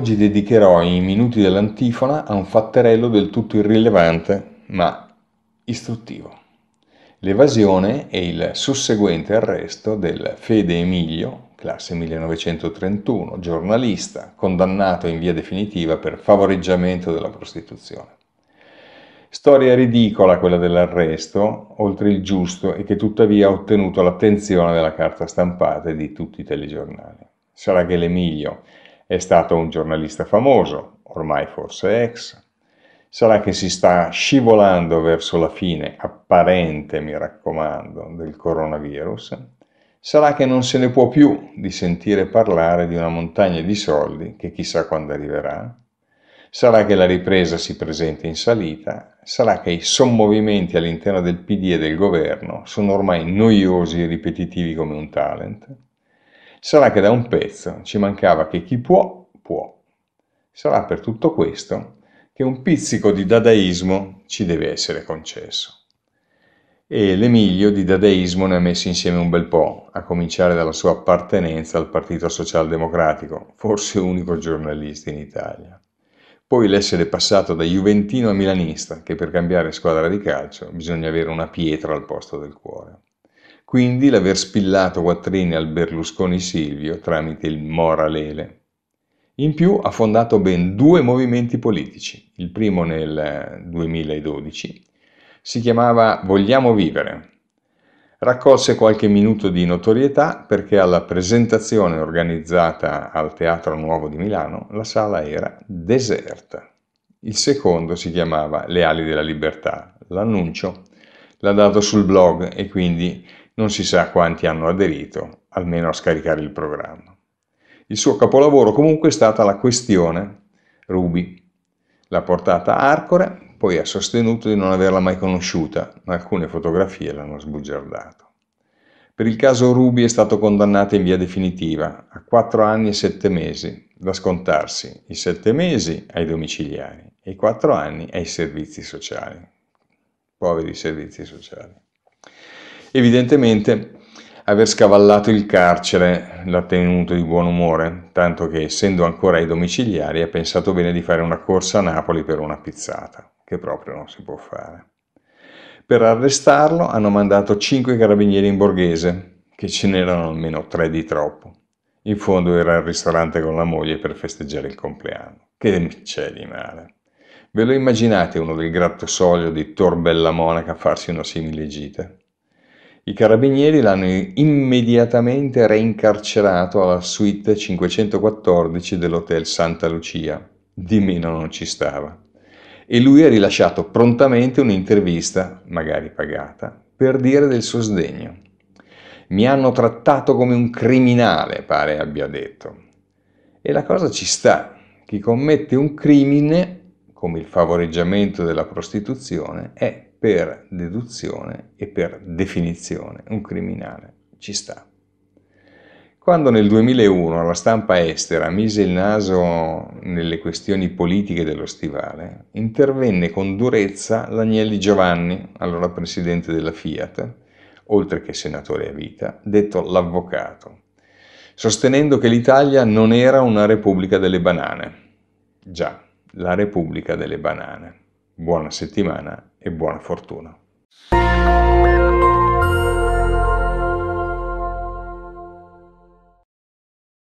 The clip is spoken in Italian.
Oggi dedicherò i minuti dell'antifona a un fatterello del tutto irrilevante, ma istruttivo. L'evasione e il susseguente arresto del Fede Emilio, classe 1931, giornalista, condannato in via definitiva per favoreggiamento della prostituzione. Storia ridicola quella dell'arresto, oltre il giusto, e che tuttavia ha ottenuto l'attenzione della carta stampata e di tutti i telegiornali. Sarà che l'Emilio, è stato un giornalista famoso, ormai forse ex. Sarà che si sta scivolando verso la fine, apparente mi raccomando, del coronavirus. Sarà che non se ne può più di sentire parlare di una montagna di soldi che chissà quando arriverà. Sarà che la ripresa si presenta in salita, sarà che i sommovimenti all'interno del PD e del governo sono ormai noiosi e ripetitivi come un talent Sarà che da un pezzo ci mancava che chi può, può. Sarà per tutto questo che un pizzico di dadaismo ci deve essere concesso. E l'Emilio di dadaismo ne ha messo insieme un bel po', a cominciare dalla sua appartenenza al Partito Socialdemocratico, forse unico giornalista in Italia. Poi l'essere passato da juventino a milanista, che per cambiare squadra di calcio bisogna avere una pietra al posto del cuore. Quindi l'aver spillato quattrini al Berlusconi Silvio tramite il Moralele. In più ha fondato ben due movimenti politici. Il primo nel 2012 eh, si chiamava Vogliamo vivere. Raccolse qualche minuto di notorietà perché alla presentazione organizzata al Teatro Nuovo di Milano la sala era deserta. Il secondo si chiamava Le ali della libertà. L'annuncio l'ha dato sul blog e quindi non si sa quanti hanno aderito, almeno a scaricare il programma. Il suo capolavoro comunque è stata la questione Ruby. L'ha portata a Arcore, poi ha sostenuto di non averla mai conosciuta, ma alcune fotografie l'hanno sbugiardato. Per il caso Ruby è stato condannato in via definitiva a 4 anni e 7 mesi, da scontarsi i 7 mesi ai domiciliari e i 4 anni ai servizi sociali. Poveri servizi sociali. Evidentemente aver scavallato il carcere l'ha tenuto di buon umore, tanto che essendo ancora ai domiciliari ha pensato bene di fare una corsa a Napoli per una pizzata, che proprio non si può fare. Per arrestarlo hanno mandato cinque carabinieri in borghese, che ce n'erano almeno tre di troppo. In fondo era al ristorante con la moglie per festeggiare il compleanno. Che c'è di male? Ve lo immaginate uno del grattosoglio di Torbella Bella Monaca farsi una simile gita? I carabinieri l'hanno immediatamente reincarcerato alla suite 514 dell'Hotel Santa Lucia. Di meno non ci stava. E lui ha rilasciato prontamente un'intervista, magari pagata, per dire del suo sdegno. Mi hanno trattato come un criminale, pare abbia detto. E la cosa ci sta. Chi commette un crimine, come il favoreggiamento della prostituzione, è per deduzione e per definizione un criminale. Ci sta. Quando nel 2001 la stampa estera mise il naso nelle questioni politiche dello stivale, intervenne con durezza l'Agnelli Giovanni, allora presidente della Fiat, oltre che senatore a vita, detto l'avvocato, sostenendo che l'Italia non era una repubblica delle banane. Già, la repubblica delle banane. Buona settimana e buona fortuna.